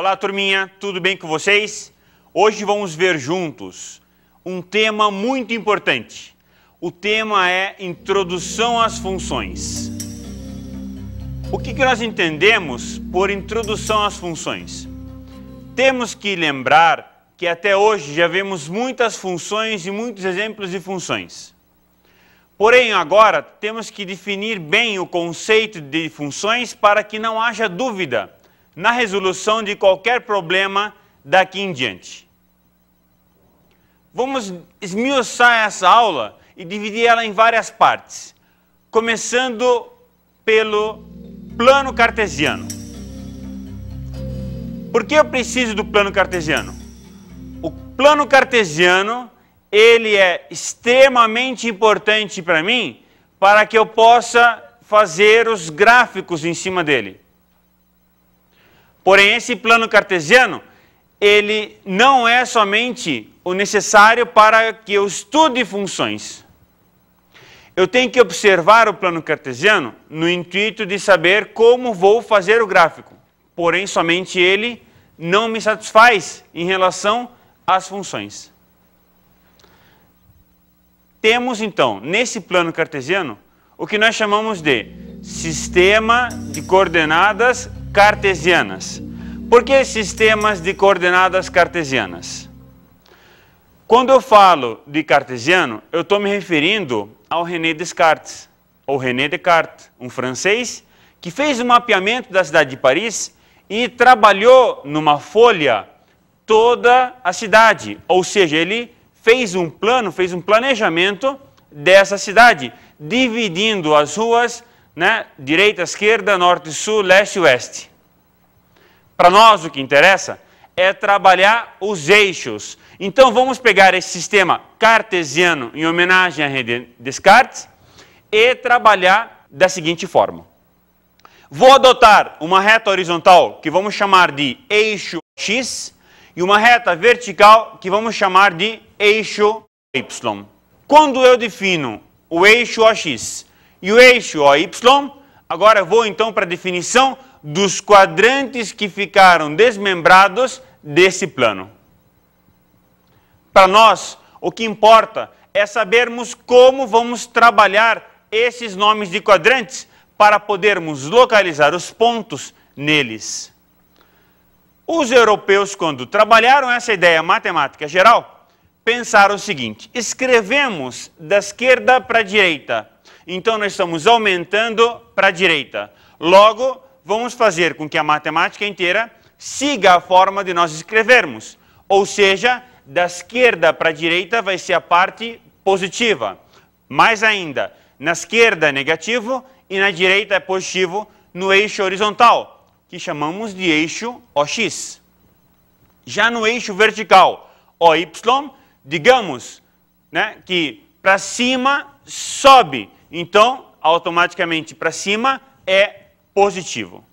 Olá, turminha, tudo bem com vocês? Hoje vamos ver juntos um tema muito importante. O tema é introdução às funções. O que, que nós entendemos por introdução às funções? Temos que lembrar que até hoje já vemos muitas funções e muitos exemplos de funções. Porém, agora temos que definir bem o conceito de funções para que não haja dúvida na resolução de qualquer problema daqui em diante. Vamos esmiuçar essa aula e dividir ela em várias partes, começando pelo plano cartesiano. Por que eu preciso do plano cartesiano? O plano cartesiano, ele é extremamente importante para mim, para que eu possa fazer os gráficos em cima dele. Porém, esse plano cartesiano, ele não é somente o necessário para que eu estude funções. Eu tenho que observar o plano cartesiano no intuito de saber como vou fazer o gráfico. Porém, somente ele não me satisfaz em relação às funções. Temos então, nesse plano cartesiano, o que nós chamamos de sistema de coordenadas cartesianas. Por que sistemas de coordenadas cartesianas? Quando eu falo de cartesiano, eu estou me referindo ao René Descartes, ou René Descartes, um francês que fez o um mapeamento da cidade de Paris e trabalhou numa folha toda a cidade. Ou seja, ele fez um plano, fez um planejamento dessa cidade, dividindo as ruas, né? direita, esquerda, norte, sul, leste, oeste. Para nós o que interessa é trabalhar os eixos. Então vamos pegar esse sistema cartesiano em homenagem a René Descartes e trabalhar da seguinte forma. Vou adotar uma reta horizontal que vamos chamar de eixo x e uma reta vertical que vamos chamar de eixo y. Quando eu defino o eixo OX e o eixo OY. Agora vou então para a definição dos quadrantes que ficaram desmembrados desse plano. Para nós, o que importa é sabermos como vamos trabalhar esses nomes de quadrantes para podermos localizar os pontos neles. Os europeus, quando trabalharam essa ideia matemática geral, pensaram o seguinte: escrevemos da esquerda para a direita então nós estamos aumentando para a direita. Logo, vamos fazer com que a matemática inteira siga a forma de nós escrevermos. Ou seja, da esquerda para a direita vai ser a parte positiva. Mais ainda, na esquerda é negativo e na direita é positivo no eixo horizontal, que chamamos de eixo OX. Já no eixo vertical, OY, digamos né, que para cima sobe, então, automaticamente para cima é positivo.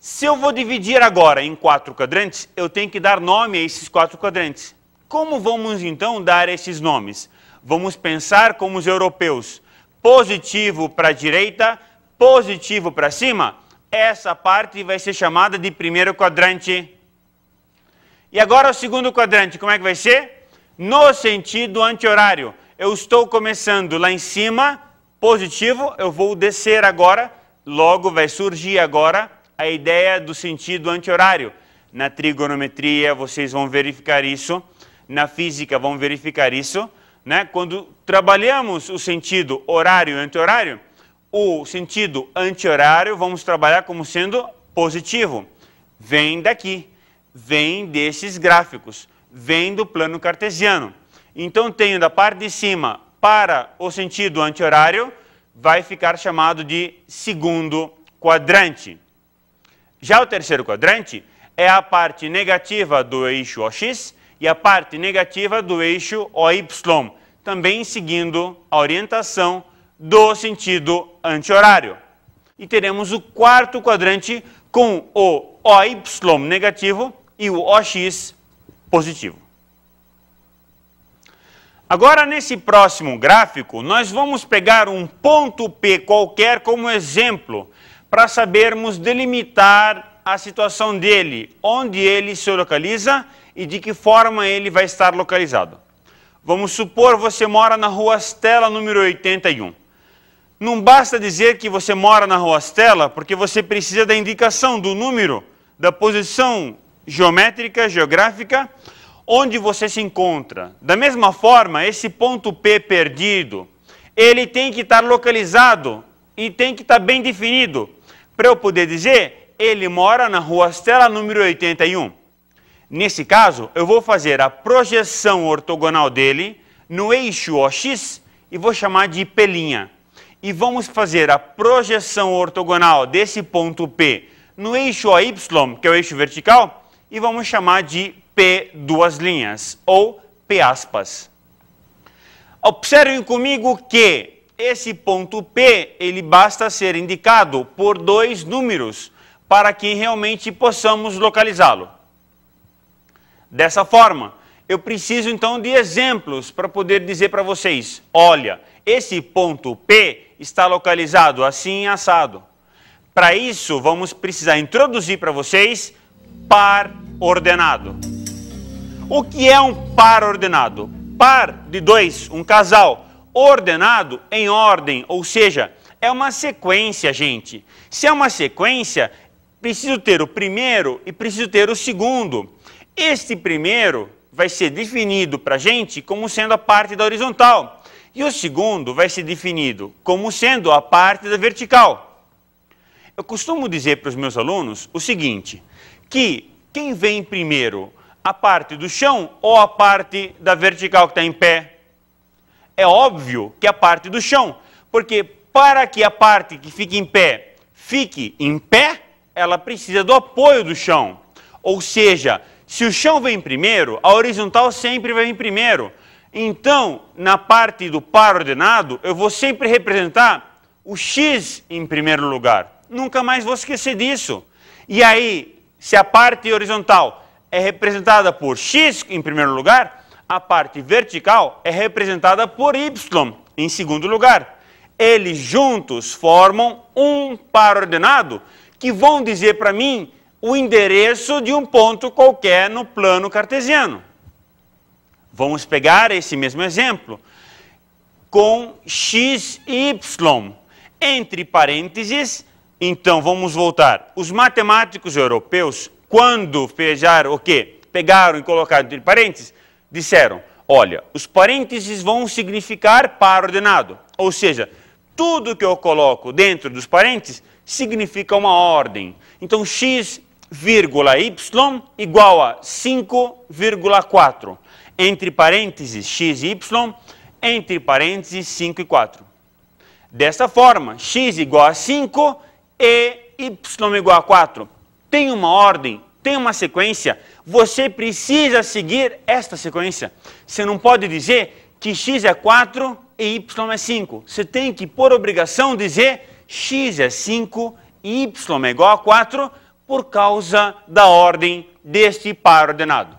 Se eu vou dividir agora em quatro quadrantes, eu tenho que dar nome a esses quatro quadrantes. Como vamos então dar esses nomes? Vamos pensar como os europeus. Positivo para a direita, positivo para cima. Essa parte vai ser chamada de primeiro quadrante. E agora o segundo quadrante, como é que vai ser? No sentido anti-horário eu estou começando lá em cima, positivo, eu vou descer agora, logo vai surgir agora a ideia do sentido anti-horário. Na trigonometria vocês vão verificar isso, na física vão verificar isso. Né? Quando trabalhamos o sentido horário e anti-horário, o sentido anti-horário vamos trabalhar como sendo positivo. Vem daqui, vem desses gráficos, vem do plano cartesiano. Então tenho da parte de cima para o sentido anti-horário, vai ficar chamado de segundo quadrante. Já o terceiro quadrante é a parte negativa do eixo OX e a parte negativa do eixo OY, também seguindo a orientação do sentido anti-horário. E teremos o quarto quadrante com o OY negativo e o OX positivo. Agora, nesse próximo gráfico, nós vamos pegar um ponto P qualquer como exemplo para sabermos delimitar a situação dele, onde ele se localiza e de que forma ele vai estar localizado. Vamos supor você mora na rua Estela número 81. Não basta dizer que você mora na rua Estela, porque você precisa da indicação do número, da posição geométrica, geográfica, onde você se encontra. Da mesma forma, esse ponto P perdido, ele tem que estar localizado e tem que estar bem definido para eu poder dizer, ele mora na rua Stella número 81. Nesse caso, eu vou fazer a projeção ortogonal dele no eixo OX e vou chamar de P'. E vamos fazer a projeção ortogonal desse ponto P no eixo OY, que é o eixo vertical, e vamos chamar de P duas linhas ou P aspas. Observem comigo que esse ponto P, ele basta ser indicado por dois números para que realmente possamos localizá-lo. Dessa forma, eu preciso então de exemplos para poder dizer para vocês, olha, esse ponto P está localizado assim assado. Para isso, vamos precisar introduzir para vocês par ordenado. O que é um par ordenado? Par de dois, um casal. Ordenado em ordem, ou seja, é uma sequência, gente. Se é uma sequência, preciso ter o primeiro e preciso ter o segundo. Este primeiro vai ser definido para a gente como sendo a parte da horizontal. E o segundo vai ser definido como sendo a parte da vertical. Eu costumo dizer para os meus alunos o seguinte: que quem vem primeiro a parte do chão ou a parte da vertical que está em pé? É óbvio que a parte do chão, porque para que a parte que fique em pé fique em pé, ela precisa do apoio do chão. Ou seja, se o chão vem primeiro, a horizontal sempre vai vir primeiro. Então, na parte do par ordenado, eu vou sempre representar o x em primeiro lugar. Nunca mais vou esquecer disso. E aí, se a parte horizontal é representada por x em primeiro lugar, a parte vertical é representada por y em segundo lugar. Eles juntos formam um par ordenado que vão dizer para mim o endereço de um ponto qualquer no plano cartesiano. Vamos pegar esse mesmo exemplo com x e y entre parênteses. Então vamos voltar. Os matemáticos europeus quando pegaram o quê? Pegaram e colocaram entre parênteses, disseram: olha, os parênteses vão significar par ordenado. Ou seja, tudo que eu coloco dentro dos parênteses significa uma ordem. Então, x, vírgula, y igual a 5,4. Entre parênteses, x e y, entre parênteses, 5 e 4. Dessa forma, x igual a 5 e y igual a 4 tem uma ordem, tem uma sequência, você precisa seguir esta sequência. Você não pode dizer que x é 4 e y é 5. Você tem que, por obrigação, dizer x é 5 e y é igual a 4 por causa da ordem deste par ordenado.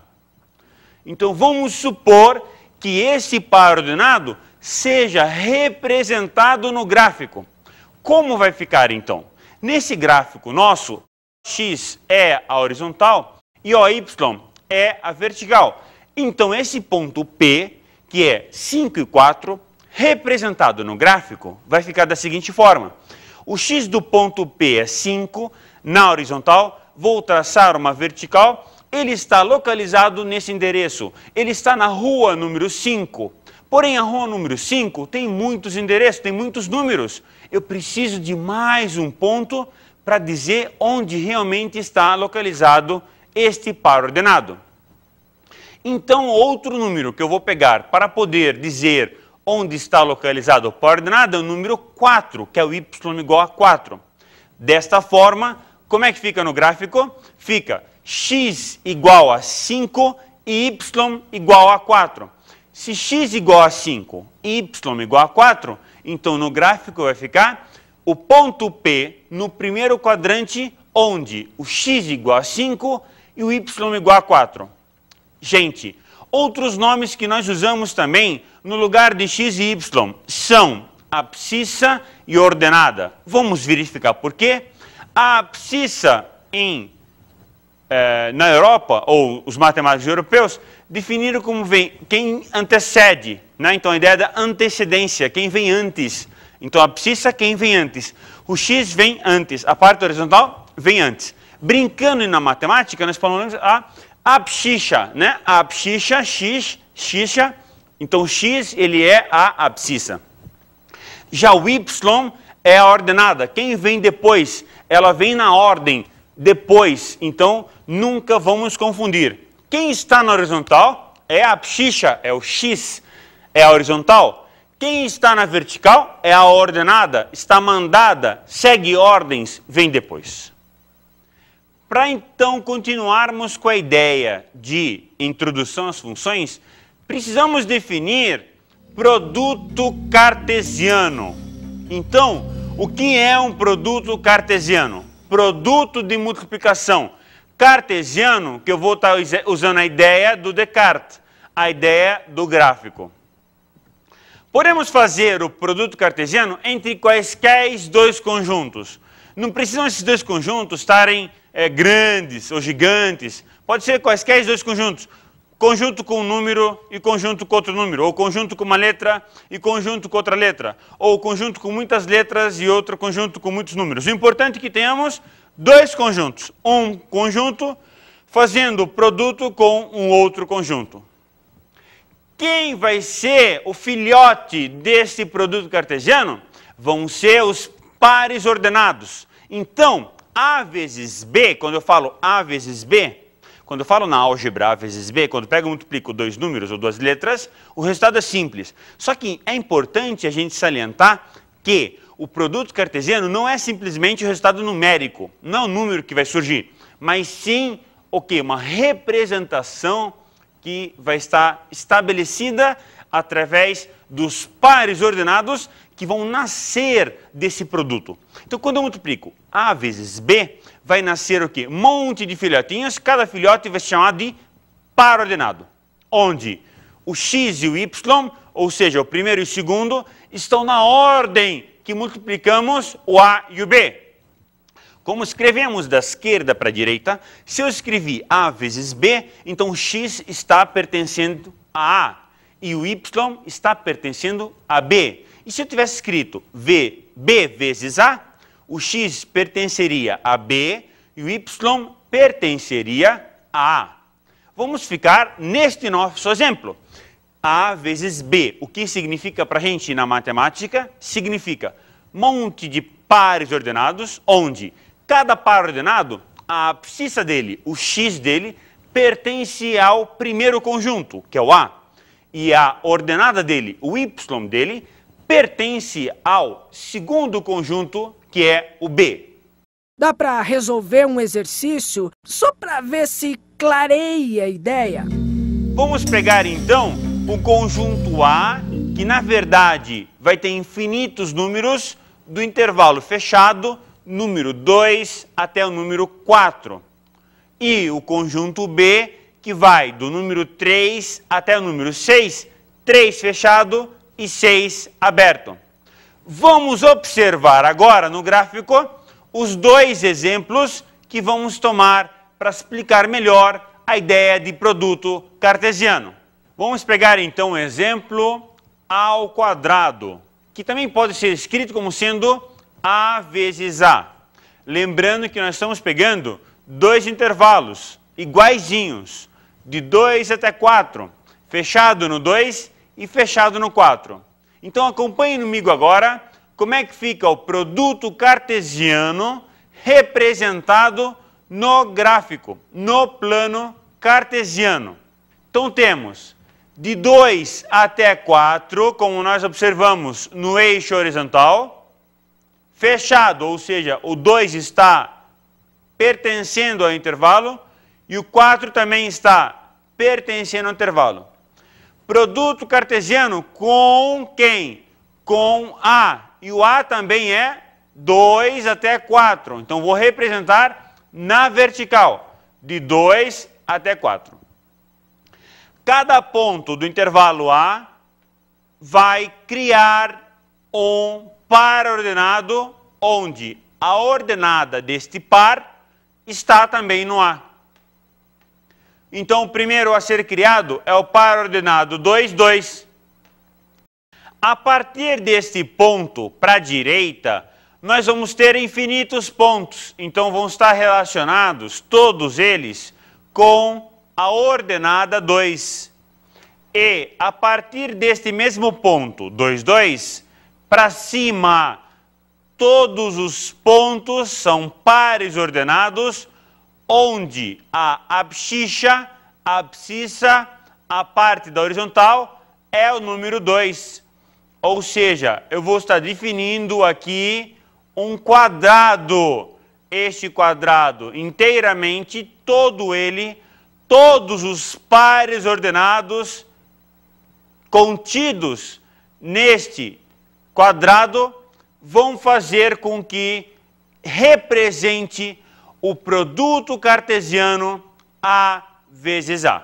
Então vamos supor que esse par ordenado seja representado no gráfico. Como vai ficar então? Nesse gráfico nosso, x é a horizontal e OY é a vertical. Então, esse ponto P, que é 5 e 4, representado no gráfico, vai ficar da seguinte forma. O x do ponto P é 5 na horizontal, vou traçar uma vertical, ele está localizado nesse endereço. Ele está na rua número 5. Porém, a rua número 5 tem muitos endereços, tem muitos números. Eu preciso de mais um ponto para dizer onde realmente está localizado este par ordenado. Então, outro número que eu vou pegar para poder dizer onde está localizado o par ordenado é o número 4, que é o y igual a 4. Desta forma, como é que fica no gráfico? Fica x igual a 5 e y igual a 4. Se x igual a 5 e y igual a 4, então no gráfico vai ficar o ponto P no primeiro quadrante, onde o x igual a 5 e o y igual a 4. Gente, outros nomes que nós usamos também no lugar de x e y são abscissa e ordenada. Vamos verificar por quê. A abscissa em, eh, na Europa, ou os matemáticos europeus, definiram como vem, quem antecede. Né? Então, a ideia da antecedência, quem vem antes então a abscissa quem vem antes. O x vem antes. A parte horizontal vem antes. Brincando na matemática, nós falamos a abscissa, né? A abscissa, x, xixa. Então x ele é a abscissa. Já o y é a ordenada. Quem vem depois? Ela vem na ordem depois. Então nunca vamos confundir. Quem está na horizontal é a abscissa, é o x. É a horizontal. Quem está na vertical é a ordenada, está mandada, segue ordens, vem depois. Para então continuarmos com a ideia de introdução às funções, precisamos definir produto cartesiano. Então, o que é um produto cartesiano? Produto de multiplicação. Cartesiano, que eu vou estar tá usando a ideia do Descartes, a ideia do gráfico. Podemos fazer o produto cartesiano entre quaisquer dois conjuntos. Não precisam esses dois conjuntos estarem é, grandes ou gigantes. Pode ser quaisquer dois conjuntos. Conjunto com um número e conjunto com outro número. Ou conjunto com uma letra e conjunto com outra letra. Ou conjunto com muitas letras e outro conjunto com muitos números. O importante é que tenhamos dois conjuntos. Um conjunto fazendo produto com um outro conjunto quem vai ser o filhote desse produto cartesiano? Vão ser os pares ordenados. Então, A vezes B, quando eu falo A vezes B, quando eu falo na álgebra A vezes B, quando pego e multiplico dois números ou duas letras, o resultado é simples. Só que é importante a gente salientar que o produto cartesiano não é simplesmente o resultado numérico, não é o número que vai surgir, mas sim o que? Uma representação que vai estar estabelecida através dos pares ordenados que vão nascer desse produto. Então, quando eu multiplico A vezes B, vai nascer o quê? Um monte de filhotinhos, cada filhote vai se chamar de par ordenado, onde o X e o Y, ou seja, o primeiro e o segundo, estão na ordem que multiplicamos o A e o B. Como escrevemos da esquerda para a direita, se eu escrevi A vezes B, então o X está pertencendo a A e o Y está pertencendo a B. E se eu tivesse escrito v, B vezes A, o X pertenceria a B e o Y pertenceria a A. Vamos ficar neste nosso exemplo. A vezes B. O que significa para a gente na matemática? Significa monte de pares ordenados onde Cada par ordenado, a abscissa dele, o x dele, pertence ao primeiro conjunto, que é o A. E a ordenada dele, o y dele, pertence ao segundo conjunto, que é o B. Dá para resolver um exercício só para ver se clareia a ideia. Vamos pegar então o conjunto A, que na verdade vai ter infinitos números do intervalo fechado número 2 até o número 4. E o conjunto B, que vai do número 3 até o número 6, 3 fechado e 6 aberto. Vamos observar agora no gráfico os dois exemplos que vamos tomar para explicar melhor a ideia de produto cartesiano. Vamos pegar então o exemplo ao quadrado, que também pode ser escrito como sendo a vezes A. Lembrando que nós estamos pegando dois intervalos iguaizinhos, de 2 até 4, fechado no 2 e fechado no 4. Então acompanhe comigo agora como é que fica o produto cartesiano representado no gráfico, no plano cartesiano. Então temos de 2 até 4, como nós observamos no eixo horizontal, fechado, ou seja, o 2 está pertencendo ao intervalo e o 4 também está pertencendo ao intervalo. Produto cartesiano com quem? Com A. E o A também é 2 até 4. Então vou representar na vertical, de 2 até 4. Cada ponto do intervalo A vai criar um par ordenado, onde a ordenada deste par está também no A. Então, o primeiro a ser criado é o par ordenado 2, 2. A partir deste ponto para a direita, nós vamos ter infinitos pontos. Então, vão estar relacionados, todos eles, com a ordenada 2. E, a partir deste mesmo ponto, 2, 2, para cima. Todos os pontos são pares ordenados, onde a abscissa, a abscissa, a parte da horizontal, é o número 2. Ou seja, eu vou estar definindo aqui um quadrado. Este quadrado inteiramente, todo ele, todos os pares ordenados contidos neste quadrado vão fazer com que represente o produto cartesiano A vezes A.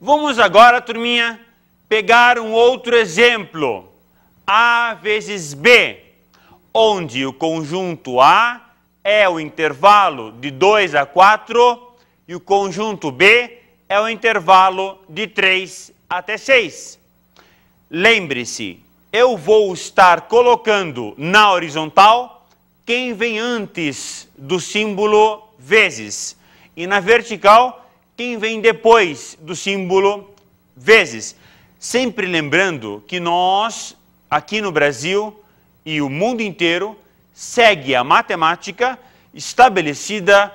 Vamos agora, turminha, pegar um outro exemplo. A vezes B, onde o conjunto A é o intervalo de 2 a 4 e o conjunto B é o intervalo de 3 até 6. Lembre-se, eu vou estar colocando na horizontal quem vem antes do símbolo vezes e na vertical quem vem depois do símbolo vezes. Sempre lembrando que nós, aqui no Brasil e o mundo inteiro, segue a matemática estabelecida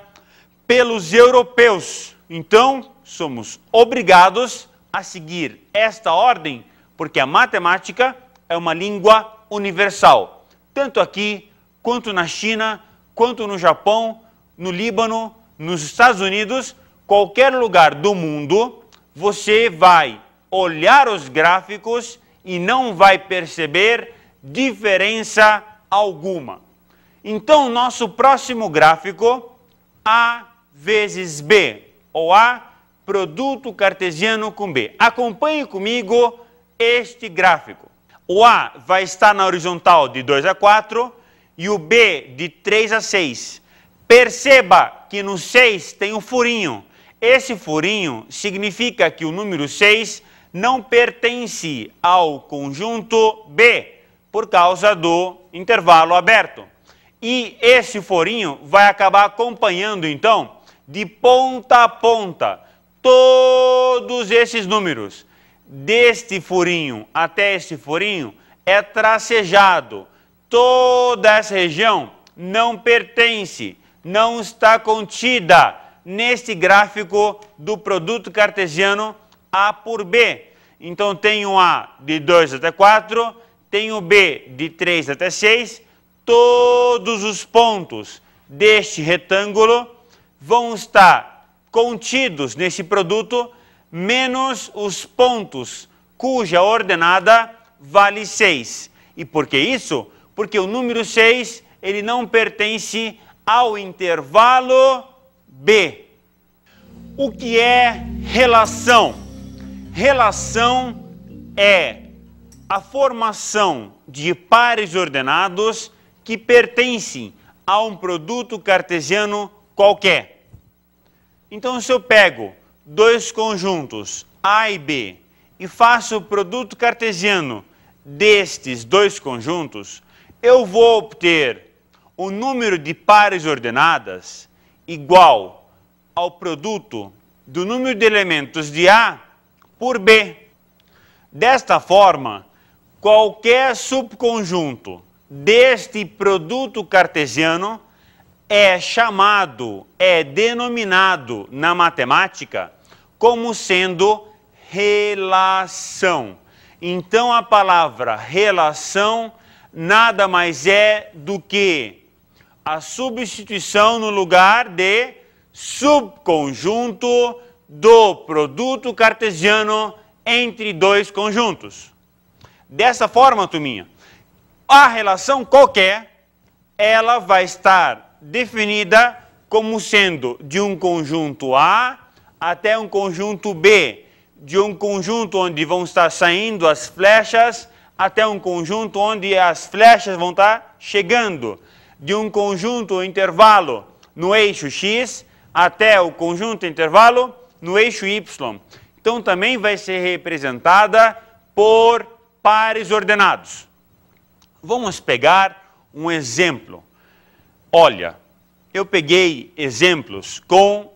pelos europeus. Então, somos obrigados a seguir esta ordem, porque a matemática é uma língua universal, tanto aqui quanto na China, quanto no Japão, no Líbano, nos Estados Unidos, qualquer lugar do mundo, você vai olhar os gráficos e não vai perceber diferença alguma. Então, nosso próximo gráfico, A vezes B, ou A, produto cartesiano com B. Acompanhe comigo este gráfico. O A vai estar na horizontal de 2 a 4 e o B de 3 a 6. Perceba que no 6 tem um furinho. Esse furinho significa que o número 6 não pertence ao conjunto B, por causa do intervalo aberto. E esse furinho vai acabar acompanhando, então, de ponta a ponta, todos esses números deste furinho até este furinho é tracejado. Toda essa região não pertence, não está contida neste gráfico do produto cartesiano A por B. Então tenho A de 2 até 4, tenho B de 3 até 6, todos os pontos deste retângulo vão estar contidos nesse produto menos os pontos cuja ordenada vale 6. E por que isso? Porque o número 6 ele não pertence ao intervalo B. O que é relação? Relação é a formação de pares ordenados que pertencem a um produto cartesiano qualquer. Então, se eu pego dois conjuntos A e B e faço o produto cartesiano destes dois conjuntos, eu vou obter o número de pares ordenadas igual ao produto do número de elementos de A por B. Desta forma, qualquer subconjunto deste produto cartesiano é chamado, é denominado na matemática como sendo relação. Então a palavra relação nada mais é do que a substituição no lugar de subconjunto do produto cartesiano entre dois conjuntos. Dessa forma, Tuminha, a relação qualquer, ela vai estar definida como sendo de um conjunto A até um conjunto B, de um conjunto onde vão estar saindo as flechas, até um conjunto onde as flechas vão estar chegando, de um conjunto intervalo no eixo X até o conjunto intervalo no eixo Y. Então também vai ser representada por pares ordenados. Vamos pegar um exemplo. Olha, eu peguei exemplos com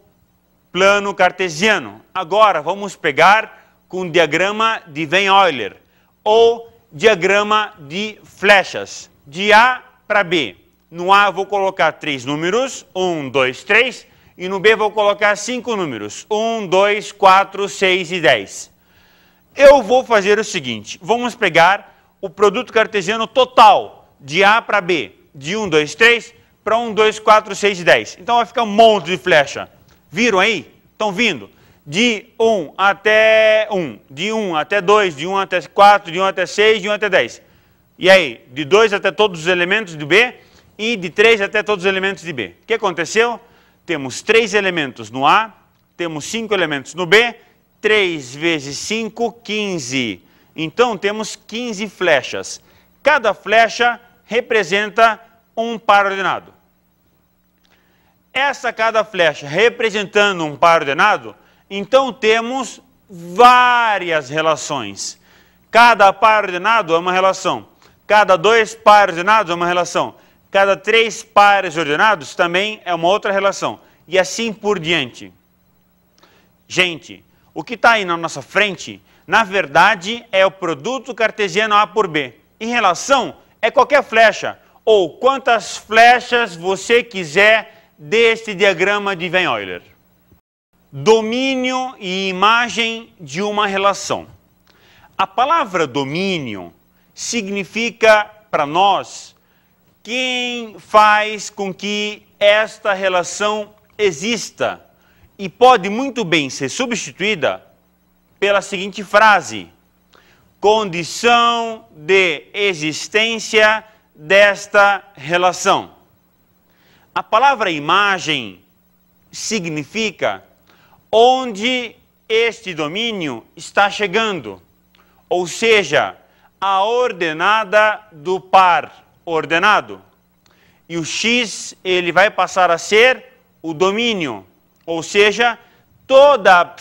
plano cartesiano. Agora vamos pegar com o diagrama de Van-Euler ou diagrama de flechas, de A para B. No A vou colocar três números, 1, 2, 3, e no B vou colocar cinco números, 1, 2, 4, 6 e 10. Eu vou fazer o seguinte, vamos pegar o produto cartesiano total de A para B, de 1, 2, 3, para 1, 2, 4, 6 e 10. Então vai ficar um monte de flecha. Viram aí? Estão vindo? De 1 até 1, de 1 até 2, de 1 até 4, de 1 até 6, de 1 até 10. E aí, de 2 até todos os elementos de B e de 3 até todos os elementos de B. O que aconteceu? Temos 3 elementos no A, temos 5 elementos no B, 3 vezes 5, 15. Então temos 15 flechas. Cada flecha representa um par ordenado essa cada flecha representando um par ordenado, então temos várias relações. Cada par ordenado é uma relação. Cada dois pares ordenados é uma relação. Cada três pares ordenados também é uma outra relação. E assim por diante. Gente, o que está aí na nossa frente, na verdade, é o produto cartesiano A por B. Em relação, é qualquer flecha. Ou quantas flechas você quiser deste diagrama de Van Euler. Domínio e imagem de uma relação. A palavra domínio significa para nós quem faz com que esta relação exista e pode muito bem ser substituída pela seguinte frase: condição de existência desta relação. A palavra imagem significa onde este domínio está chegando, ou seja, a ordenada do par ordenado. E o x ele vai passar a ser o domínio, ou seja, toda a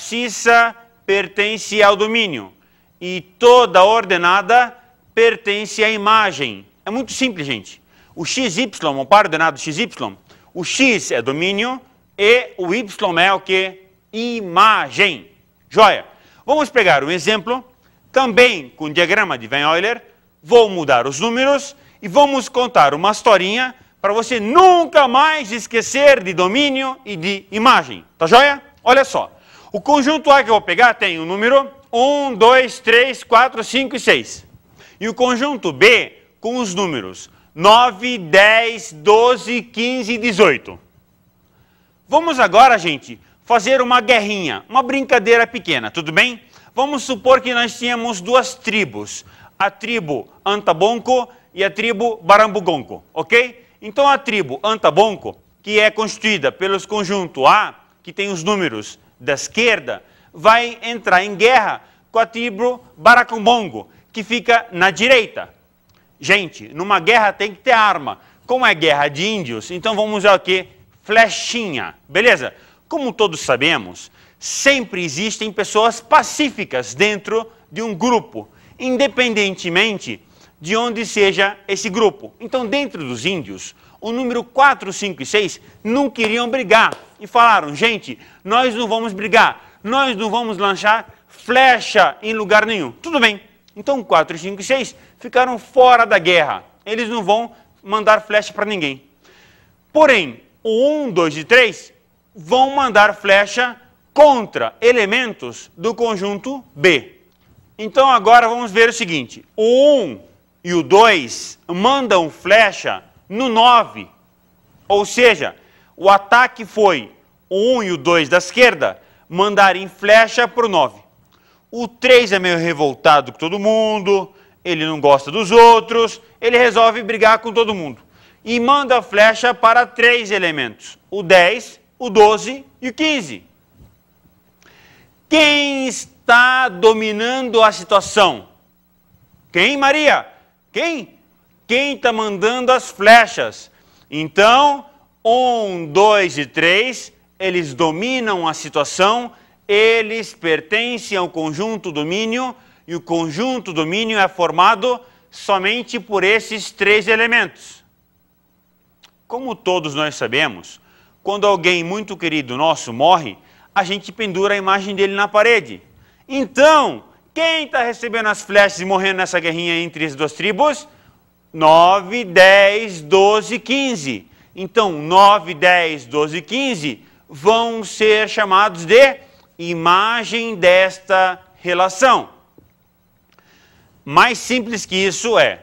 pertence ao domínio e toda ordenada pertence à imagem. É muito simples, gente. O XY, o par ordenado XY, o X é domínio e o Y é o que? Imagem. Joia. Vamos pegar um exemplo, também com diagrama de Van Euler. Vou mudar os números e vamos contar uma historinha para você nunca mais esquecer de domínio e de imagem. Tá joia? Olha só. O conjunto A que eu vou pegar tem o número 1, 2, 3, 4, 5 e 6. E o conjunto B com os números 9, 10, 12, 15 e 18. Vamos agora, gente, fazer uma guerrinha, uma brincadeira pequena, tudo bem? Vamos supor que nós tínhamos duas tribos, a tribo Antabonco e a tribo Barambugonco, ok? Então a tribo Antabonco, que é constituída pelos conjunto A, que tem os números da esquerda, vai entrar em guerra com a tribo Baracumbongo, que fica na direita. Gente, numa guerra tem que ter arma. Como é guerra de índios, então vamos usar o quê? Flechinha. Beleza? Como todos sabemos, sempre existem pessoas pacíficas dentro de um grupo, independentemente de onde seja esse grupo. Então, dentro dos índios, o número 4, 5 e 6 não queriam brigar e falaram: gente, nós não vamos brigar, nós não vamos lançar flecha em lugar nenhum. Tudo bem, então 4, 5 e 6 ficaram fora da guerra. Eles não vão mandar flecha para ninguém. Porém, o 1, 2 e 3 vão mandar flecha contra elementos do conjunto B. Então agora vamos ver o seguinte: o 1 e o 2 mandam flecha no 9. Ou seja, o ataque foi o 1 e o 2 da esquerda mandarem flecha para o 9. O 3 é meio revoltado com todo mundo, ele não gosta dos outros, ele resolve brigar com todo mundo. E manda a flecha para três elementos: o 10, o 12 e o 15. Quem está dominando a situação? Quem, Maria? Quem? Quem está mandando as flechas? Então, 1, um, 2 e 3, eles dominam a situação eles pertencem ao conjunto domínio e o conjunto domínio é formado somente por esses três elementos. Como todos nós sabemos, quando alguém muito querido nosso morre, a gente pendura a imagem dele na parede. Então, quem está recebendo as flechas e morrendo nessa guerrinha entre as duas tribos? 9, 10, 12, 15. Então, 9, 10, 12, 15 vão ser chamados de imagem desta relação. Mais simples que isso é: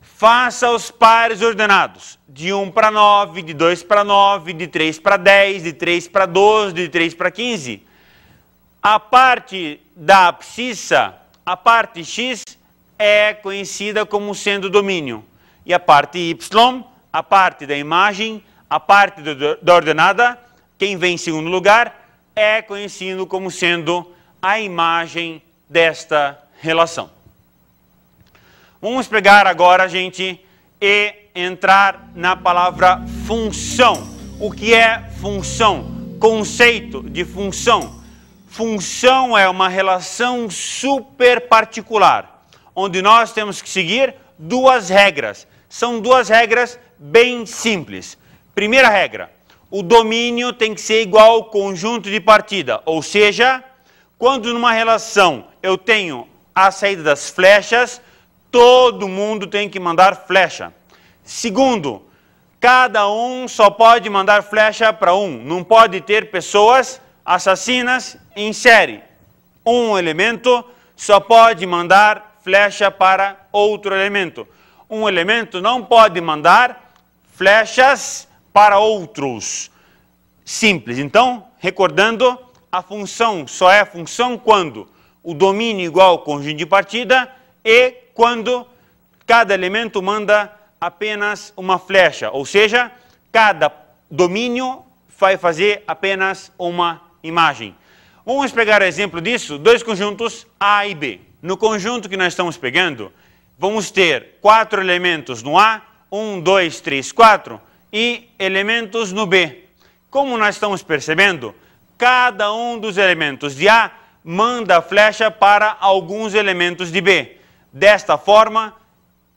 faça os pares ordenados de 1 para 9, de 2 para 9, de 3 para 10, de 3 para 12, de 3 para 15. A parte da abscissa, a parte x, é conhecida como sendo domínio. E a parte y, a parte da imagem, a parte do, da ordenada, quem vem em segundo lugar é conhecido como sendo a imagem desta relação. Vamos pegar agora, gente, e entrar na palavra função. O que é função? Conceito de função. Função é uma relação super particular, onde nós temos que seguir duas regras. São duas regras bem simples. Primeira regra: o domínio tem que ser igual ao conjunto de partida. Ou seja, quando numa relação eu tenho a saída das flechas, todo mundo tem que mandar flecha. Segundo, cada um só pode mandar flecha para um. Não pode ter pessoas assassinas em série. Um elemento só pode mandar flecha para outro elemento. Um elemento não pode mandar flechas para outros. Simples. Então, recordando, a função só é função quando o domínio igual ao conjunto de partida e quando cada elemento manda apenas uma flecha, ou seja, cada domínio vai fazer apenas uma imagem. Vamos pegar exemplo disso, dois conjuntos A e B. No conjunto que nós estamos pegando, vamos ter quatro elementos no A, um, dois, três, quatro, e elementos no B. Como nós estamos percebendo, cada um dos elementos de A manda a flecha para alguns elementos de B. Desta forma,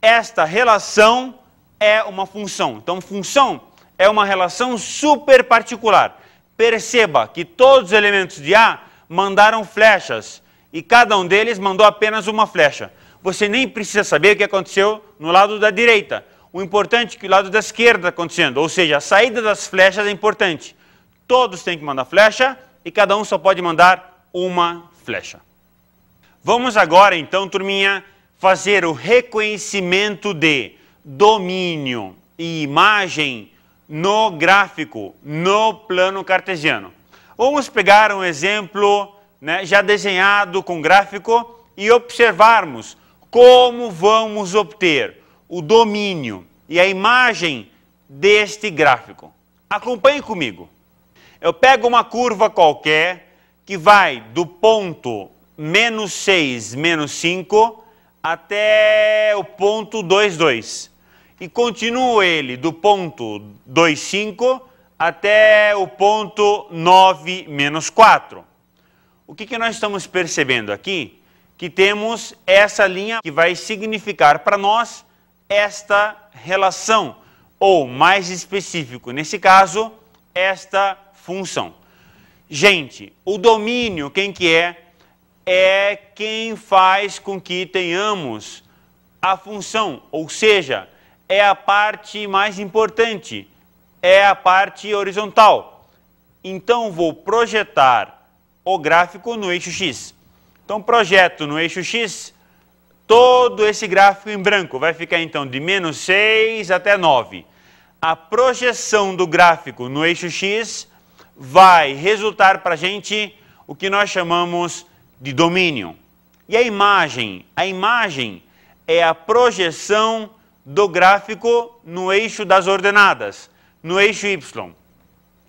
esta relação é uma função. Então, função é uma relação super particular. Perceba que todos os elementos de A mandaram flechas e cada um deles mandou apenas uma flecha. Você nem precisa saber o que aconteceu no lado da direita o importante é que o lado da esquerda está acontecendo, ou seja, a saída das flechas é importante. Todos têm que mandar flecha e cada um só pode mandar uma flecha. Vamos agora, então, turminha, fazer o reconhecimento de domínio e imagem no gráfico, no plano cartesiano. Vamos pegar um exemplo né, já desenhado com gráfico e observarmos como vamos obter o domínio e a imagem deste gráfico. Acompanhe comigo. Eu pego uma curva qualquer que vai do ponto menos 6, menos 5 até o ponto 2, 2. E continuo ele do ponto 2, 5 até o ponto 9, menos 4. O que, que nós estamos percebendo aqui? Que temos essa linha que vai significar para nós esta relação, ou mais específico, nesse caso, esta função. Gente, o domínio, quem que é? É quem faz com que tenhamos a função, ou seja, é a parte mais importante, é a parte horizontal. Então, vou projetar o gráfico no eixo x. Então, projeto no eixo x todo esse gráfico em branco. Vai ficar então de menos 6 até 9. A projeção do gráfico no eixo X vai resultar para a gente o que nós chamamos de domínio. E a imagem? A imagem é a projeção do gráfico no eixo das ordenadas, no eixo Y.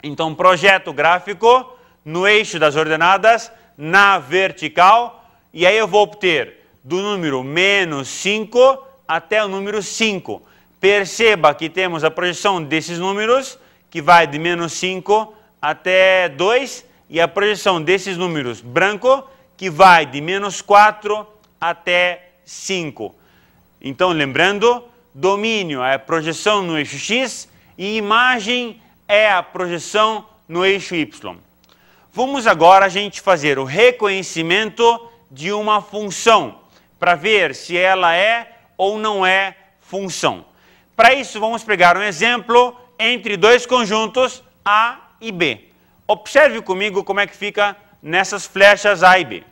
Então, projeto o gráfico no eixo das ordenadas, na vertical, e aí eu vou obter do número menos 5 até o número 5. Perceba que temos a projeção desses números, que vai de menos 5 até 2, e a projeção desses números branco, que vai de menos 4 até 5. Então, lembrando, domínio é a projeção no eixo x e imagem é a projeção no eixo y. Vamos agora a gente fazer o reconhecimento de uma função para ver se ela é ou não é função. Para isso, vamos pegar um exemplo entre dois conjuntos A e B. Observe comigo como é que fica nessas flechas A e B.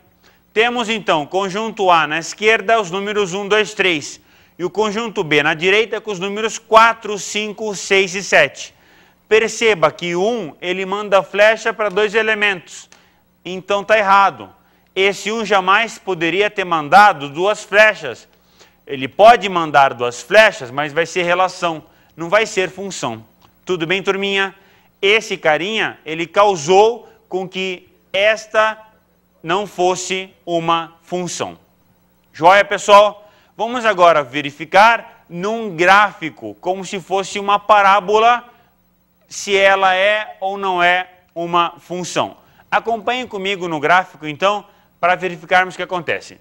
Temos então conjunto A na esquerda, os números 1, 2, 3, e o conjunto B na direita com os números 4, 5, 6 e 7. Perceba que o 1 ele manda flecha para dois elementos, então está errado. Esse um jamais poderia ter mandado duas flechas. Ele pode mandar duas flechas, mas vai ser relação, não vai ser função. Tudo bem, turminha? Esse carinha, ele causou com que esta não fosse uma função. Joia, pessoal? Vamos agora verificar num gráfico, como se fosse uma parábola, se ela é ou não é uma função. Acompanhe comigo no gráfico, então, para verificarmos o que acontece.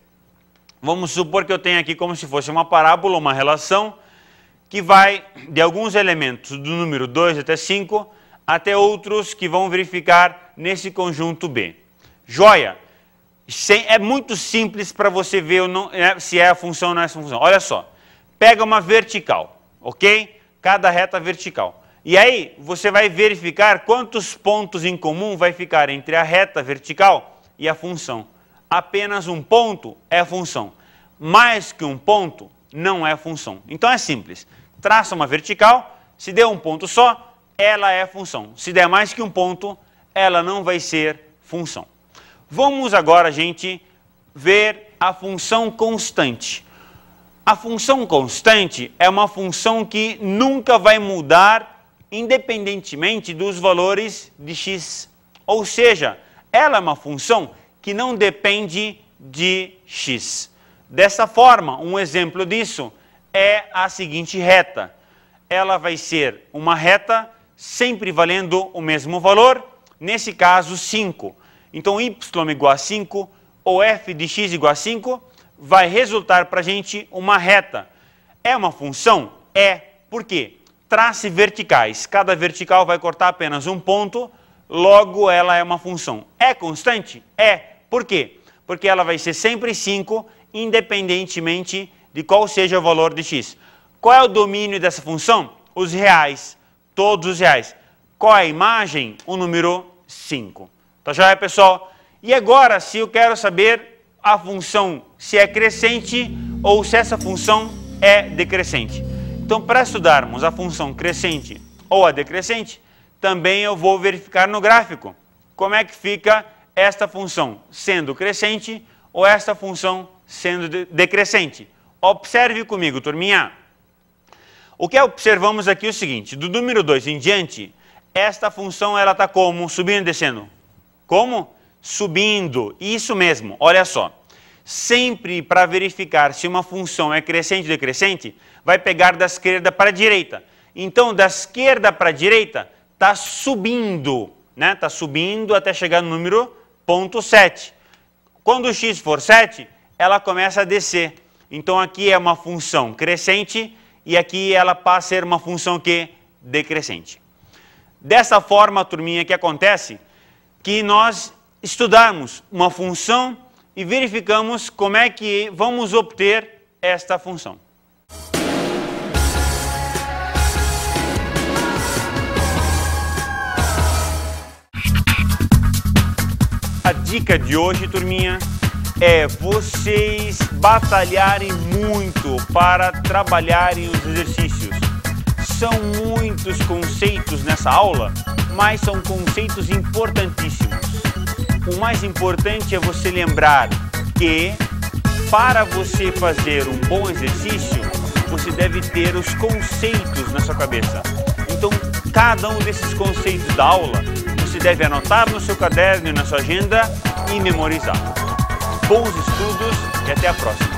Vamos supor que eu tenha aqui como se fosse uma parábola, uma relação que vai de alguns elementos do número 2 até 5 até outros que vão verificar nesse conjunto B. Joia! Sem, é muito simples para você ver não, é, se é a função ou não é a função. Olha só, pega uma vertical, ok? Cada reta vertical. E aí você vai verificar quantos pontos em comum vai ficar entre a reta vertical e a função apenas um ponto é função. Mais que um ponto não é função. Então é simples. Traça uma vertical, se der um ponto só, ela é função. Se der mais que um ponto, ela não vai ser função. Vamos agora, gente, ver a função constante. A função constante é uma função que nunca vai mudar independentemente dos valores de x. Ou seja, ela é uma função que não depende de x. Dessa forma, um exemplo disso é a seguinte reta. Ela vai ser uma reta sempre valendo o mesmo valor, nesse caso 5. Então y igual a 5 ou f de x igual a 5 vai resultar para a gente uma reta. É uma função? É. Por quê? Trace verticais. Cada vertical vai cortar apenas um ponto, logo ela é uma função. É constante? É por quê? Porque ela vai ser sempre 5, independentemente de qual seja o valor de x. Qual é o domínio dessa função? Os reais, todos os reais. Qual é a imagem? O número 5. Tá joia, pessoal? E agora, se eu quero saber a função se é crescente ou se essa função é decrescente. Então, para estudarmos a função crescente ou a decrescente, também eu vou verificar no gráfico como é que fica esta função sendo crescente ou esta função sendo decrescente. Observe comigo, turminha. O que observamos aqui é o seguinte, do número 2 em diante, esta função ela está como? Subindo e descendo. Como? Subindo. Isso mesmo, olha só. Sempre para verificar se uma função é crescente ou decrescente, vai pegar da esquerda para a direita. Então, da esquerda para a direita, está subindo, né? Está subindo até chegar no número 0,7. Quando o x for 7, ela começa a descer. Então aqui é uma função crescente e aqui ela passa a ser uma função que decrescente. Dessa forma, turminha, que acontece que nós estudarmos uma função e verificamos como é que vamos obter esta função. a dica de hoje, turminha, é vocês batalharem muito para trabalharem os exercícios. São muitos conceitos nessa aula, mas são conceitos importantíssimos. O mais importante é você lembrar que para você fazer um bom exercício, você deve ter os conceitos na sua cabeça. Então, cada um desses conceitos da aula deve anotar no seu caderno e na sua agenda e memorizar. Bons estudos e até a próxima!